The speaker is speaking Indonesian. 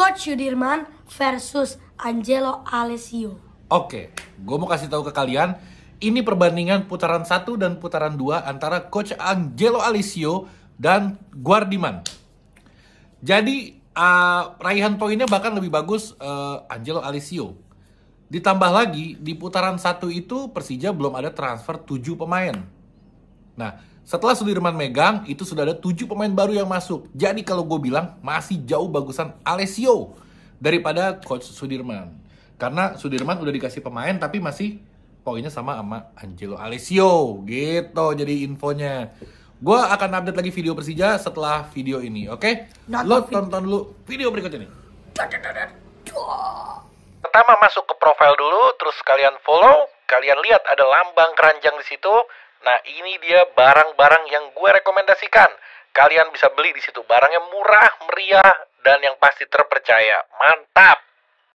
Coach Yudirman versus Angelo Alessio. Oke, gue mau kasih tahu ke kalian, ini perbandingan putaran 1 dan putaran 2 antara Coach Angelo Alessio dan Guardiman. Jadi uh, raihan poinnya bahkan lebih bagus uh, Angelo Alessio. Ditambah lagi di putaran satu itu Persija belum ada transfer 7 pemain. Nah, setelah Sudirman megang, itu sudah ada 7 pemain baru yang masuk. Jadi kalau gue bilang, masih jauh bagusan Alessio daripada Coach Sudirman. Karena Sudirman udah dikasih pemain, tapi masih poinnya sama sama Angelo Alessio. Gitu, jadi infonya. Gue akan update lagi video Persija setelah video ini, oke? Okay? Lo tonton dulu video berikutnya nih. Pertama masuk ke profile dulu, terus kalian follow, kalian lihat ada lambang keranjang di situ, Nah, ini dia barang-barang yang gue rekomendasikan. Kalian bisa beli di situ. Barangnya murah, meriah, dan yang pasti terpercaya. Mantap!